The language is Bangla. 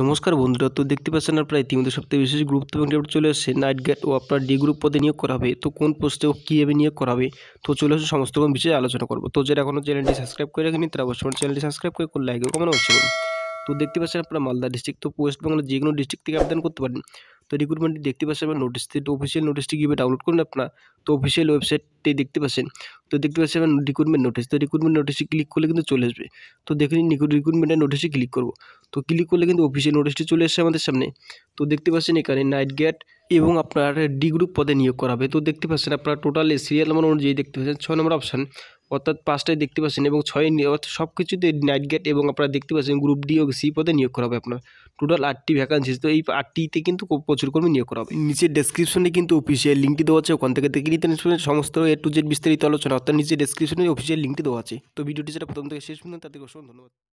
নমস্কার বন্ধুরা তো দেখতে পাচ্ছেন আপনারা ইতিমধ্যে সবথেকে বিশেষ গুরুত্বপূর্ণ এবং চলে এসেছে নাইট গ্যাট ও আপনার ডি গ্রুপ পদে নিয়োগ করা হবে তো কোন পোস্টে ও কীভাবে নিয়োগ করা হবে তো চলে এসে সমস্ত রকম বিষয়ে আলোচনা করবো তো যারা এখনও চ্যানেলটি সাবস্ক্রাইব করে রাখেনি তারা অবশ্যই চ্যানেলটি সাবস্ক্রাইব করে লাইক কমেন্ট অবশ্যই তো দেখতে পাচ্ছেন আপনারা মালদা ডিস্ট্রিক্ট তো ওয়েস্ট বেঙ্গল যে কোনো ডিস্ট্রিক্ট থেকে আবেদন করতে পারেন তো রিক্রুটমেন্টটি দেখতে পাচ্ছেন আপনার নোটিশটি তো অফিসিয়াল নোটিশটি কীভাবে ডাউনলোড করুন আপনার তো অফিসিয়াল ওয়েবসাইটটি দেখতে পাচ্ছেন তো দেখতে পাচ্ছেন আপনার রিক্রুটমেন্ট নোটিস তো রিক্রুটমেন্ট নোটিশে ক্লিক করলে কিন্তু চলে আসবে তো দেখে নিন রিক্রুটমেন্টের নোটিশে ক্লিক করবো তো ক্লিক করলে কিন্তু অফিসিয়াল নোটিশটি চলে আসছে আমাদের সামনে তো দেখতে পাচ্ছেন এখানে নাইট গেট এবং আপনার ডি গ্রুপ পদে নিয়োগ করা হবে তো দেখতে পাচ্ছেন আপনার টোটাল সিরিয়াল নাম্বার অনুযায়ী দেখতে পাচ্ছেন ছয় নম্বর অপশান অর্থাৎ পাঁচটায় দেখতে পাচ্ছেন এবং ছয় অর্থাৎ সব কিছুতে নাইট গেট এবং আপনারা দেখতে পাচ্ছেন গ্রুপ ডি ও সি পদে নিয়োগ করা হবে আপনার টোটাল আটটি ভ্যাকান্সি তো এই আটটিতে কিন্তু প্রচুর কর্মী নিয়োগ করা হবে নিচের ডেসক্রিপশনে কিন্তু অফিসিয়াল লিঙ্কটি দেওয়া আছে ওখান থেকে দেখে নিতে সমস্ত এ টু জেড বিস্তারিত আলোচনা অর্থাৎ নিচের ডেসক্রিপশনে অফিসিয়াল লিঙ্কটি দেওয়া আছে তো ভিডিওটি যেটা প্রথম থেকে শেষ পর্যন্ত তাদেরকে অসংখ্য ধন্যবাদ